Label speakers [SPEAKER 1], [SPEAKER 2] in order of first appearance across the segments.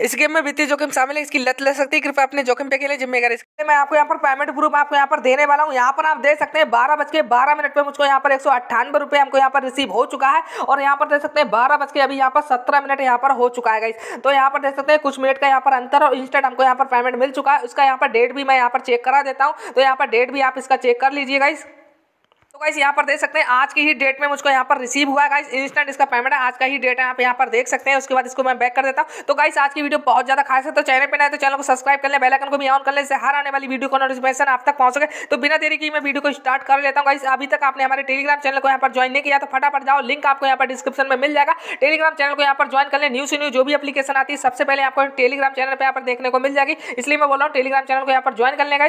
[SPEAKER 1] इस गेम में वित्तीय जोखिम शामिल है इसकी लत ले सकती है कृपया अपने जोखिम पे खेले लिए मैं आपको यहाँ पर पेमेंट प्रूफ आपको यहाँ पर देने वाला हूँ यहाँ पर आप देख सकते हैं बारह बज के बारह मिनट पे मुझको यहाँ पर एक सौ अट्ठानवे रुपये हमको यहाँ पर रिसीव हो चुका है और यहाँ पर देख सकते हैं बारह बज के अभी यहाँ पर सत्रह मिनट यहाँ पर हो चुका है तो यहाँ पर देख सकते हैं कुछ मिनट का यहाँ पर अंतर और इंस्टेंट हमको यहाँ पर पेमेंट मिल चुका है उसका यहाँ पर डेट भी मैं यहाँ पर चेक करा देता हूँ तो यहाँ पर डेट भी आप इसका चेक कर लीजिएगा इस तो गाइस यहाँ पर देख सकते हैं आज की ही डेट में मुझको यहाँ पर रिसीव हुआ है गाइस इंस्टेंट इसका पेमेंट है आज का ही डेट है आप यहाँ पर देख सकते हैं उसके बाद इसको मैं बैक कर देता हूँ तो गाइस आज की वीडियो बहुत ज्यादा खास है तो चैनल पर नए तो चैनल को सब्सक्राइब कर ले बेलाइकन को भी ऑन कर ले इससे हर आने वाली वीडियो का नोटिफिकेशन आप तक पहुंच सके तो बिना देरी की मैं वीडियो को स्टार्ट कर लेता हूँ गाइस अभी तक आपने हमारे टेलीग्राम चैनल को यहाँ पर ज्वाइन नहीं किया तो फटाफट जाओ लिंक आपको यहाँ पर डिस्क्रिप्शन में मिल जाएगा टेलीग्राम चैनल को यहाँ पर ज्वाइन कर ले न्यूज न्यू जो भी अपलीकेशन आती है सबसे पहले आपको टेलीग्राम चैनल पर यहाँ पर देखने को मिल जाएगी इसलिए मैं बोल रहा हूँ टेलीग्राम चैनल को यहाँ पर ज्वाइन कर लेगा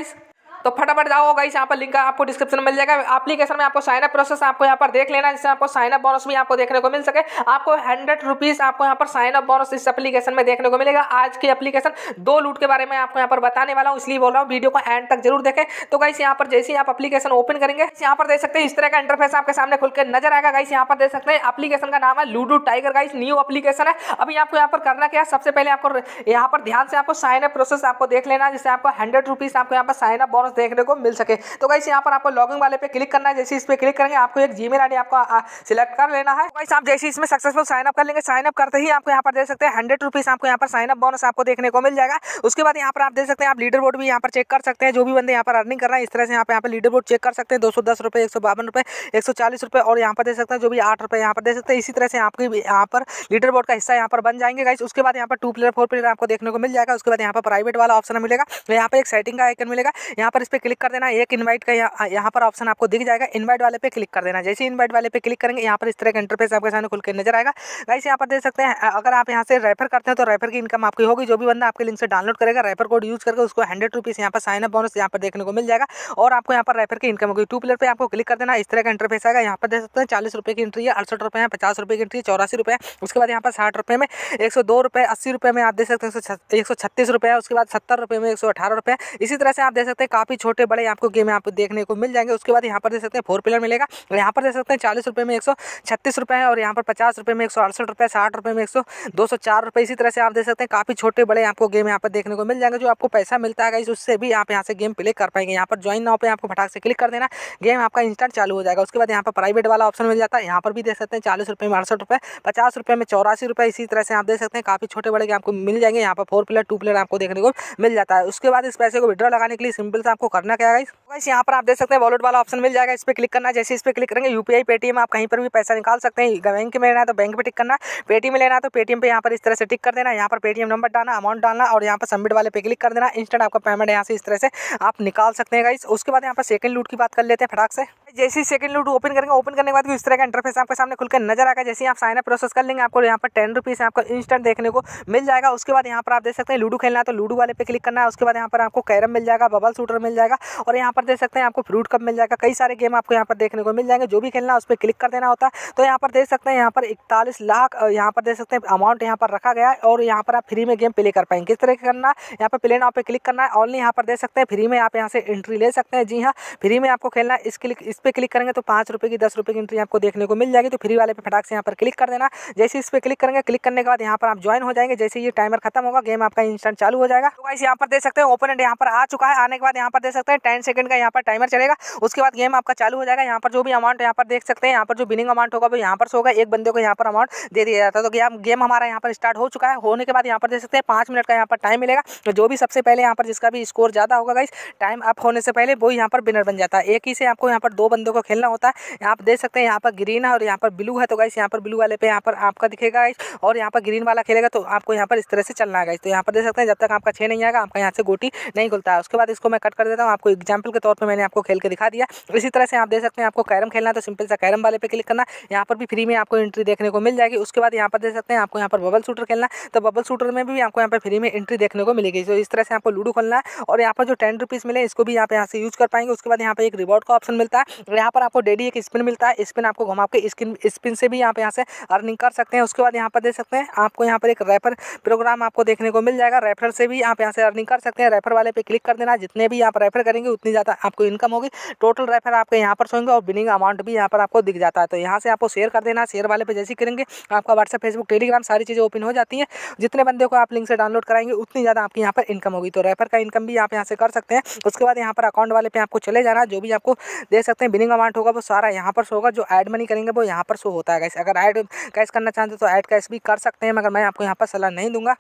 [SPEAKER 1] तो फटाफट जाओ गाइस यहाँ पर लिंक आपको डिस्क्रिप्शन में मिल जाएगा एप्लीकेशन में आपको साइनअप प्रोसेस आपको यहाँ पर देख लेना जिससे आपको साइनअप बोनस भी आपको देखने को मिल सके आपको हंड्रेड रुपीज आपको यहाँ पर साइनअप बोनस इस एप्लीकेशन में देखने को मिलेगा आज की एप्लीकेशन दो लूट के बारे में आपको यहाँ पर बताने वाला हूँ इसलिए बोल रहा हूँ वीडियो को एंड तक जरूर देखें तो गाइस यहाँ पर जैसे ही आप अपलीकेशन ओपन करेंगे यहाँ पर देख सकते हैं इस तरह का इंटरफेस आपके सामने खुल के नजर आएगा गाइस यहाँ पर देख सकते हैं एप्लीकेशन का नाम है Ludo Tiger guys new application है अभी आपको यहाँ पर करना क्या है सबसे पहले आपको यहाँ पर ध्यान से आपको साइनअप प्रोसेस आपको देख लेना जिससे आपको हंड्रेड रुपीज आपको यहाँ पर साइनअप बोनस देखने को मिल सके तो गाइस यहाँ पर आपको लॉगिन वाले पे क्लिक करना है जैसे इस पर क्लिक करेंगे आपको एक जीमेल आईडी आपको सिलेक्ट कर लेना है गाइस आप जैसे इसमें सक्सेसफुल साइन अप कर लेंगे साइन अप करते ही आपको यहाँ पर देख सकते हैं हंड्रेड रुपीज़ आपको यहाँ पर साइन अप बोनस आपको देखने को मिल जाएगा उसके बाद यहाँ पर आप देख सकते हैं आप लीडर बोर्ड भी यहाँ पर चेक कर सकते हैं जो भी बंदे यहाँ पर अर्निंग कर रहे हैं इस तरह से यहाँ पर यहाँ पर लीडर बोर्ड चेक कर सकते हैं दो सौ दस रुपये एक सौ बावन रुपये एक सौ चालीस रुपये और यहाँ पर दे सकते हैं जो भी आठ रुपये यहाँ पर दे सकते हैं इसी तरह से आपकी यहाँ पर लीडर बोर्ड का हिस्सा यहाँ पर बन जाएंगे गाइस उसके बाद यहाँ पर टू प्लेयर फोर प्लेयर आपको देखने को मिल जाएगा उसके बाद यहाँ पर प्राइवेट वाला ऑप्शन मिलेगा यहाँ पर एक सेटिंग का आइकन मिलेगा यहाँ पर इस पर क्लिक कर देना एक इन्वाइट का यहाँ पर ऑप्शन आपको दिख जाएगा इन्वाइट वाले पे क्लिक कर देना जैसे इन्वाइट वाले पे क्लिक करेंगे यहाँ पर इस तरह का इंटरफेस आपके सामने खुल के नजर आएगा गाइस यहाँ पर देख सकते हैं अगर आप यहाँ से रेफर करते हैं तो रेफर की इनकम आपकी होगी जो भी बंदा आपके लिंक से डाउनलोड करेगा रेफर कोड यूज करके उसको हंड्रेड रुपीज़ यहाँ पर साइन अप बोनस यहाँ पर देखने को मिल जाएगा और आपको यहाँ पर रेफर की इनकम होगी टू प्लेयर पर आपको क्लिक कर देना इस तरह का इंटरफेस आएगा यहाँ पर देख सकते हैं चालीस रुपये की इंट्री है अड़सठ रुपये है पचास रुपये की इंट्री है चौरासी रुपये उसके बाद यहाँ पर साठ रुपये में एक सौ दो रुपये अस्सी रुपये में आप देख सकते हैं एक सौ छत्तीस रुपये है उसके बाद सत्तर रुपये में एक सौ अठारह रुपये इसी तरह से आप देख सकते हैं काफ़ी काफ़ी छोटे बड़े आपको गेम यहाँ पर देखने को मिल जाएंगे उसके बाद यहाँ पर देख सकते हैं फोर पिलर मिलेगा यहाँ पर देख सकते हैं चालीस रुपये में एक सौ छत्तीस रुपये है और यहाँ पर पचास रुपये में एक सौ अड़सठ रुपये साठ रुपये में एक सौ दो सौ चार रुपये इसी तरह से आप देख सकते हैं काफ़ी छोटे बड़े आपको गेम यहाँ पर देखने को मिल जाएंगे जो आपको पैसा मिलता है उससे भी आप यहाँ से गेम प्ले कर पाएंगे यहाँ पर ज्वाइन नाव पर आपको फटाक से क्लिक कर देना गेम आपका इंस्टेंट चालू हो जाएगा उसके बाद यहाँ पर प्राइवेट वाला ऑप्शन मिल जाता है यहाँ पर भी देख सकते हैं चालीस रुपये में अड़सठ रुपये पचास रुपये में चौरासी रुपये इसी तरह से आप देख सकते हैं काफ़ी छोटे बड़े आपको मिल जाएंगे यहाँ पर फोर प्लेयर टू प्लेयर आपको देखने को मिल जाता है उसके बाद इस पैसे को विड्रॉ लगाने के लिए सिंपल से आपको आपको करना क्या गाइस गाइस यहाँ पर आप देख सकते हैं वॉलेट वाला ऑप्शन मिल जाएगा इस पर क्लिक करना जैसे इस पर क्लिक करेंगे यूपीआई पेटीएम आप कहीं पर भी पैसा निकाल सकते हैं बैंक में लेना है तो बैंक पर टिक करना पेटीएम में लेना है तो पेटीएम पर यहाँ पर इस तरह से टिक कर देना यहाँ पर पेटीएम नंबर डालना अमाउंट डालना और यहाँ पर सबमिट वाले पे क्लिक कर देना इंस्टेंट आपका पेमेंट यहाँ से इस तरह से आप निकाल सकते हैं गाइस उसके बाद यहाँ पर सेकंड लूट की बात कर लेते हैं फटाक से जैसे ही सेकंड लूट ओपन करेंगे ओपन करने के बाद इस तरह का इंटरफेस आपके सामने खुलकर नजर आएगा जैसे ही आप साइन अप प्रोसेस कर लेंगे आपको यहाँ पर टेन रुपीज़ आपको इंस्टेंट देखने को मिल जाएगा उसके बाद यहाँ पर आप देख सकते हैं लूडो खेलना है तो लूडो वाले पे क्लिक करना है उसके बाद यहाँ पर आपको कैरम मिल जाएगा बबल शूटर मिल जाएगा और यहाँ पर देख सकते हैं आपको फ्रूट कप मिल जाएगा कई सारे गेम आपको यहाँ पर देखने को मिल जाएंगे जो भी खेलना है उस पर क्लिक कर देना होता है तो यहाँ पर देख सकते हैं यहाँ पर इकतालीस लाख यहाँ पर देख सकते हैं अमाउंट यहाँ पर रखा गया और यहाँ पर आप फ्री में गेम प्ले कर पाएंगे किस तरह करना है यहाँ पर प्ले नाव पर क्लिक करना है ऑनली यहाँ पर देख सकते हैं फ्री में आप यहाँ से एंट्री ले सकते हैं जी हाँ फ्री में आपको खेलना है इस क्लिक इस पर क्लिक करेंगे तो पाँच रुपये की दस रुपये की एंट्री आपको देखने को मिल जाएगी तो फ्री वाले पे फटाक से यहाँ पर क्लिक कर देना जैसे इस पर क्लिक करेंगे क्लिक करने के बाद यहाँ पर आप ज्वाइन हो जाएंगे जैसे ये टाइमर खत्म होगा गेम आपका इंस्टेंट चालू हो जाएगा तो यहाँ पर देख सकते हैं एंड यहाँ पर आ चुका है आने के बाद यहाँ पर देख सकते हैं टेन सेकंड का यहाँ पर टाइमर चलेगा उसके बाद गेम आपका चालू हो जाएगा यहाँ पर जो भी अमाउंट यहाँ पर देख सकते हैं यहाँ पर जो बिनिंग अमाउंट होगा वो यहाँ पर होगा एक बंदे को यहाँ पर अमाउंट दे दिया जाता है तो गेम हमारा यहाँ पर स्टार्ट हो चुका है होने के बाद यहाँ पर देख सकते हैं पाँच मिनट का यहाँ पर टाइम मिलेगा जो भी सबसे पहले यहाँ पर जिसका भी स्कोर ज़्यादा होगा गाइस टाइम अप होने से पहले वो यहाँ पर विनर बन जाता है एक ही से आपको यहाँ पर दो बंदों को खेलना होता है यहाँ पर देख सकते हैं यहाँ पर ग्रीन है और यहाँ पर ब्लू है तो गाइस यहाँ पर ब्लू वाले पे यहाँ पर आपका दिखेगा गाइस और यहाँ पर ग्रीन वाला खेलेगा तो आपको यहाँ पर इस तरह से चलना है गाइस तो यहाँ पर देख सकते हैं जब तक आपका छः नहीं आएगा आपका यहाँ से गोटी नहीं खुलता है उसके बाद इसको मैं कट कर देता हूँ आपको एग्जाम्पल के तौर पर मैंने आपको खेल के दिखा दिया इसी तरह से आप देख सकते हैं आपको कैरम खेलना तो सिंपल सा कैरम वाले पे क्लिक करना यहाँ पर भी फ्री में आपको एंट्री देखने को मिल जाएगी उसके बाद यहाँ पर देख सकते हैं आपको यहाँ पर बबल शूटर खेलना तो बबल शूटर में भी आपको यहाँ पर फ्री में एंट्री देखने को मिलेगी तो इस तरह से आपको लूडो खोलना है और यहाँ पर जो टेन रुपीज़ मिले इसको भी आप यहाँ से यूज़ कर पाएंगे उसके बाद यहाँ पर एक रिवॉर्ड का ऑप्शन मिलता है यहाँ पर आपको डेली एक स्पिन मिलता है स्पिन आपको घुमा के स्किन स्पिन से भी आप यहाँ से अर्निंग कर सकते हैं उसके बाद यहाँ पर देख सकते हैं आपको यहाँ पर एक रेफर प्रोग्राम आपको देखने को मिल जाएगा रेफर से भी आप यहाँ से अर्निंग कर सकते हैं रेफर वाले पे क्लिक कर देना जितने भी आप रेफर करेंगे उतनी ज़्यादा आपको इनकम होगी टोटल रेफर आपके यहाँ पर सोएंगे और बिनिंग अमाउंट भी यहाँ पर आपको दिख जाता है तो यहाँ से आपको शेयर कर देना शेयर वाले पे जैसे करेंगे आपका व्हाट्सएप फेसबुक टेलीग्राम सारी चीज़ें ओपन हो जाती हैं जितने बंदे को आप लिंक से डाउनलोड कराएंगे उतनी ज़्यादा आपकी यहाँ पर इनकम होगी तो रेफर का इनकम भी आप यहाँ से कर सकते हैं उसके बाद यहाँ पर अकाउंट वाले पे आपको चले जाना जो भी आपको दे सकते हैं हैं बिलिंग अमाउंट होगा वो सारा यहाँ पर शो होगा जो ऐड मनी करेंगे वो यहाँ पर शो होता है गैस अगर ऐड कैश करना चाहते तो ऐड कैश भी कर सकते हैं मगर मैं आपको यहाँ पर सलाह नहीं दूंगा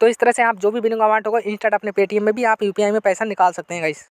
[SPEAKER 1] तो इस तरह से आप जो भी बिलिंग अमाउंट होगा इंस्टेंट अपने पेटीएम में भी आप यूपीआई में पैसा निकाल सकते हैं गाइस